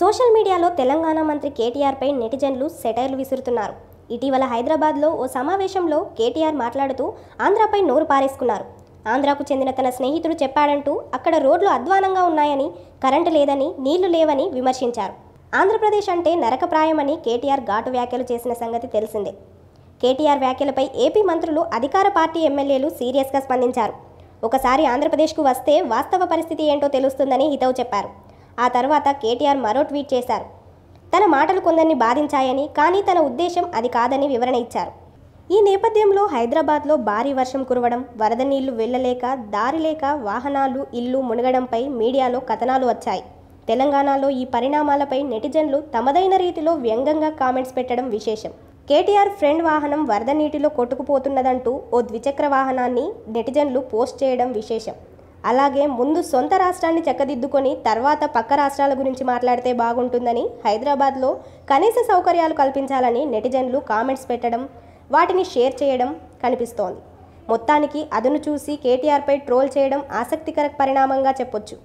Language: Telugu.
సోషల్ మీడియాలో తెలంగాణ మంత్రి కేటీఆర్పై నెటిజన్లు సెటైర్లు విసురుతున్నారు ఇటీవల హైదరాబాద్లో ఓ సమావేశంలో కేటీఆర్ మాట్లాడుతూ ఆంధ్రపై నోరు పారేసుకున్నారు ఆంధ్రాకు చెందిన తన స్నేహితుడు చెప్పాడంటూ అక్కడ రోడ్లు అధ్వానంగా ఉన్నాయని కరెంటు లేదని నీళ్లు లేవని విమర్శించారు ఆంధ్రప్రదేశ్ అంటే నరకప్రాయమని కేటీఆర్ ఘాటు వ్యాఖ్యలు చేసిన సంగతి తెలిసిందే కేటీఆర్ వ్యాఖ్యలపై ఏపీ మంత్రులు అధికార పార్టీ ఎమ్మెల్యేలు సీరియస్గా స్పందించారు ఒకసారి ఆంధ్రప్రదేశ్కు వస్తే వాస్తవ పరిస్థితి ఏంటో తెలుస్తుందని హితవు చెప్పారు ఆ తర్వాత కేటీఆర్ మరో ట్వీట్ చేశారు తన మాటలు కొందరిని బాధించాయని కానీ తన ఉద్దేశం అది కాదని వివరణ ఇచ్చారు ఈ నేపథ్యంలో హైదరాబాద్లో భారీ వర్షం కురవడం వరద నీళ్లు వెళ్లలేక దారి లేక వాహనాలు ఇల్లు మునగడంపై మీడియాలో కథనాలు వచ్చాయి తెలంగాణలో ఈ పరిణామాలపై నెటిజన్లు తమదైన రీతిలో వ్యంగ్యంగా కామెంట్స్ పెట్టడం విశేషం కేటీఆర్ ఫ్రెండ్ వాహనం వరద నీటిలో కొట్టుకుపోతున్నదంటూ ఓ ద్విచక్ర వాహనాన్ని నెటిజన్లు పోస్ట్ చేయడం విశేషం అలాగే ముందు సొంత రాష్ట్రాన్ని చక్కదిద్దుకొని తర్వాత పక్క రాష్ట్రాల గురించి మాట్లాడితే బాగుంటుందని హైదరాబాద్లో కనీస సౌకర్యాలు కల్పించాలని నెటిజన్లు కామెంట్స్ పెట్టడం వాటిని షేర్ చేయడం కనిపిస్తోంది మొత్తానికి అదును చూసి కేటీఆర్పై ట్రోల్ చేయడం ఆసక్తికర పరిణామంగా చెప్పొచ్చు